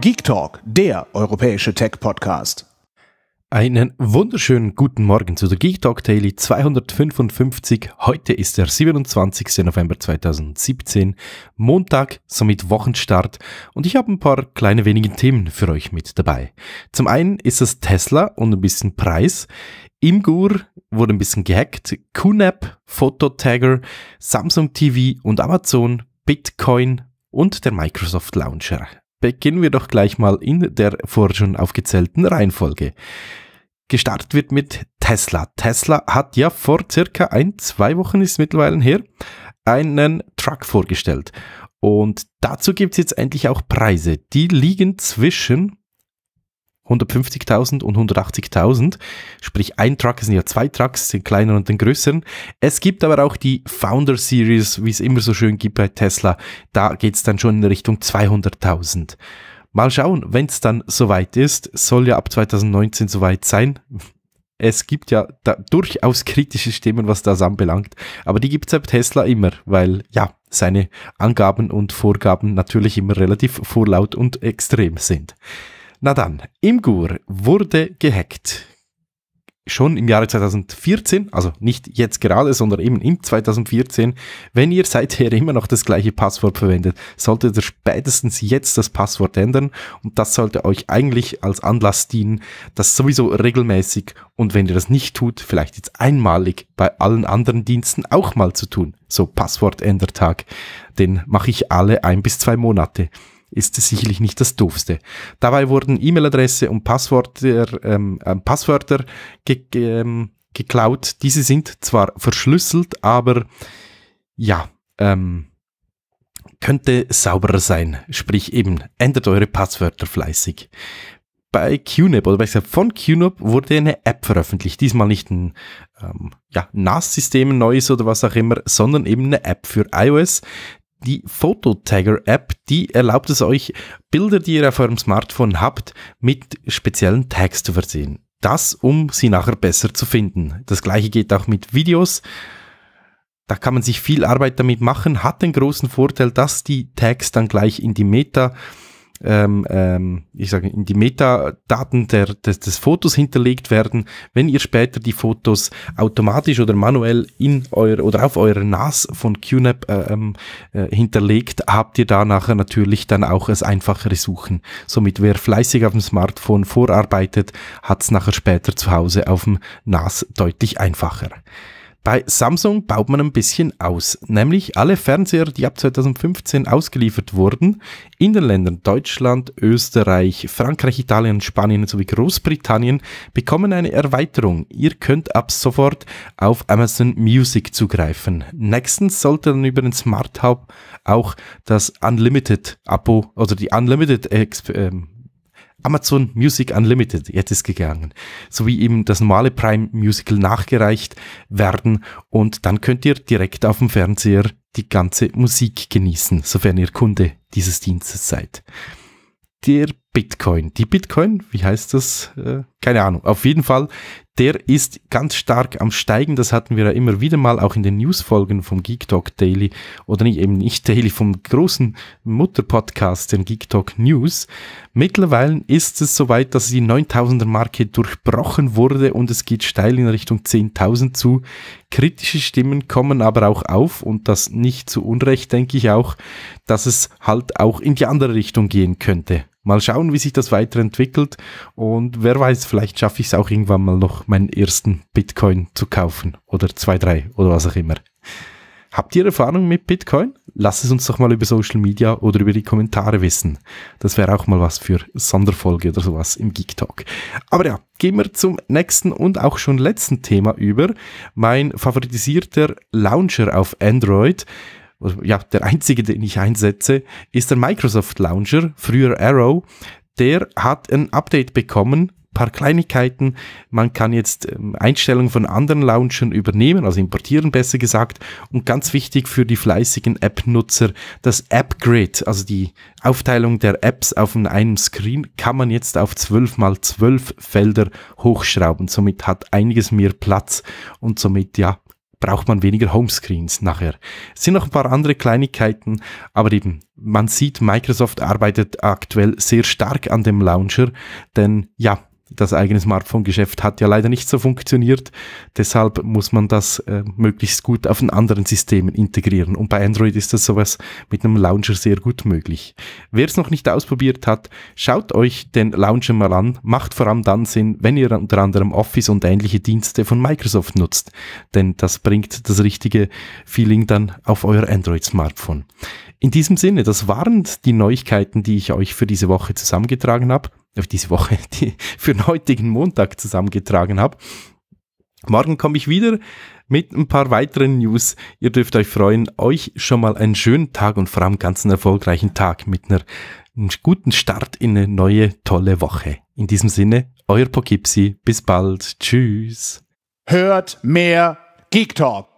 Geek Talk, der europäische Tech-Podcast. Einen wunderschönen guten Morgen zu der Geek Talk Daily 255. Heute ist der 27. November 2017, Montag, somit Wochenstart und ich habe ein paar kleine wenige Themen für euch mit dabei. Zum einen ist es Tesla und ein bisschen Preis. Imgur wurde ein bisschen gehackt, QNAP, Phototagger, Samsung TV und Amazon, Bitcoin und der Microsoft Launcher beginnen wir doch gleich mal in der vorher schon aufgezählten Reihenfolge. Gestartet wird mit Tesla. Tesla hat ja vor circa ein, zwei Wochen ist mittlerweile her, einen Truck vorgestellt. Und dazu gibt es jetzt endlich auch Preise. Die liegen zwischen 150.000 und 180.000. Sprich, ein Truck sind ja zwei Trucks, den kleineren und den größeren. Es gibt aber auch die Founder Series, wie es immer so schön gibt bei Tesla. Da geht's dann schon in Richtung 200.000. Mal schauen, wenn es dann soweit ist, soll ja ab 2019 soweit sein. Es gibt ja durchaus kritische Stimmen, was das anbelangt, aber die gibt es bei Tesla immer, weil ja, seine Angaben und Vorgaben natürlich immer relativ vorlaut und extrem sind. Na dann, Imgur wurde gehackt. Schon im Jahre 2014, also nicht jetzt gerade, sondern eben im 2014. Wenn ihr seither immer noch das gleiche Passwort verwendet, solltet ihr spätestens jetzt das Passwort ändern und das sollte euch eigentlich als Anlass dienen, das sowieso regelmäßig und wenn ihr das nicht tut, vielleicht jetzt einmalig bei allen anderen Diensten auch mal zu tun. So Passwortändertag, den mache ich alle ein bis zwei Monate ist sicherlich nicht das Doofste. Dabei wurden E-Mail-Adresse und Passwörter, ähm, ähm, Passwörter ge ähm, geklaut. Diese sind zwar verschlüsselt, aber ja, ähm, könnte sauberer sein. Sprich eben, ändert eure Passwörter fleißig bei QNAP oder besser von QNAP wurde eine App veröffentlicht. Diesmal nicht ein ähm, ja, NAS-System neues oder was auch immer, sondern eben eine App für iOS, die Phototagger-App, die erlaubt es euch, Bilder, die ihr auf eurem Smartphone habt, mit speziellen Tags zu versehen. Das, um sie nachher besser zu finden. Das gleiche geht auch mit Videos. Da kann man sich viel Arbeit damit machen, hat den großen Vorteil, dass die Tags dann gleich in die Meta ähm, ähm, ich sage, in die Metadaten der, des, des Fotos hinterlegt werden, wenn ihr später die Fotos automatisch oder manuell in euer oder auf eure NAS von QNAP äh, ähm, äh, hinterlegt, habt ihr da nachher natürlich dann auch das einfachere Suchen. Somit wer fleißig auf dem Smartphone vorarbeitet, hat es nachher später zu Hause auf dem NAS deutlich einfacher. Bei Samsung baut man ein bisschen aus, nämlich alle Fernseher, die ab 2015 ausgeliefert wurden, in den Ländern Deutschland, Österreich, Frankreich, Italien, Spanien sowie Großbritannien, bekommen eine Erweiterung. Ihr könnt ab sofort auf Amazon Music zugreifen. Nächstens sollte dann über den Smart Hub auch das Unlimited Abo oder die Unlimited Exp äh, Amazon Music Unlimited, jetzt ist gegangen, sowie eben das normale Prime Musical nachgereicht werden und dann könnt ihr direkt auf dem Fernseher die ganze Musik genießen, sofern ihr Kunde dieses Dienstes seid. Der Bitcoin. Die Bitcoin, wie heißt das? Äh, keine Ahnung. Auf jeden Fall, der ist ganz stark am Steigen. Das hatten wir ja immer wieder mal auch in den Newsfolgen vom Geek Talk Daily oder nicht, eben nicht Daily, vom großen Mutterpodcast, den Geek Talk News. Mittlerweile ist es soweit, dass die 9000er Marke durchbrochen wurde und es geht steil in Richtung 10.000 zu. Kritische Stimmen kommen aber auch auf und das nicht zu Unrecht, denke ich auch, dass es halt auch in die andere Richtung gehen könnte mal schauen, wie sich das weiterentwickelt. Und wer weiß, vielleicht schaffe ich es auch irgendwann mal noch, meinen ersten Bitcoin zu kaufen oder zwei, drei oder was auch immer. Habt ihr Erfahrung mit Bitcoin? Lasst es uns doch mal über Social Media oder über die Kommentare wissen. Das wäre auch mal was für Sonderfolge oder sowas im Geek Talk. Aber ja, gehen wir zum nächsten und auch schon letzten Thema über. Mein favoritisierter Launcher auf Android ja, der einzige, den ich einsetze, ist der Microsoft Launcher, früher Arrow. Der hat ein Update bekommen, paar Kleinigkeiten. Man kann jetzt ähm, Einstellungen von anderen Launchern übernehmen, also importieren besser gesagt. Und ganz wichtig für die fleißigen App-Nutzer, das App-Grid, also die Aufteilung der Apps auf einem Screen, kann man jetzt auf 12 mal 12 Felder hochschrauben. Somit hat einiges mehr Platz und somit, ja, braucht man weniger Homescreens nachher. Es sind noch ein paar andere Kleinigkeiten, aber eben, man sieht, Microsoft arbeitet aktuell sehr stark an dem Launcher, denn ja, das eigene Smartphone-Geschäft hat ja leider nicht so funktioniert. Deshalb muss man das äh, möglichst gut auf den anderen Systemen integrieren. Und bei Android ist das sowas mit einem Launcher sehr gut möglich. Wer es noch nicht ausprobiert hat, schaut euch den Launcher mal an. Macht vor allem dann Sinn, wenn ihr unter anderem Office und ähnliche Dienste von Microsoft nutzt. Denn das bringt das richtige Feeling dann auf euer Android-Smartphone. In diesem Sinne, das waren die Neuigkeiten, die ich euch für diese Woche zusammengetragen habe diese Woche, die für den heutigen Montag zusammengetragen habe. Morgen komme ich wieder mit ein paar weiteren News. Ihr dürft euch freuen. Euch schon mal einen schönen Tag und vor allem ganz einen erfolgreichen Tag mit einer, einem guten Start in eine neue tolle Woche. In diesem Sinne, euer Pokipsi. Bis bald. Tschüss. Hört mehr Geek Talk.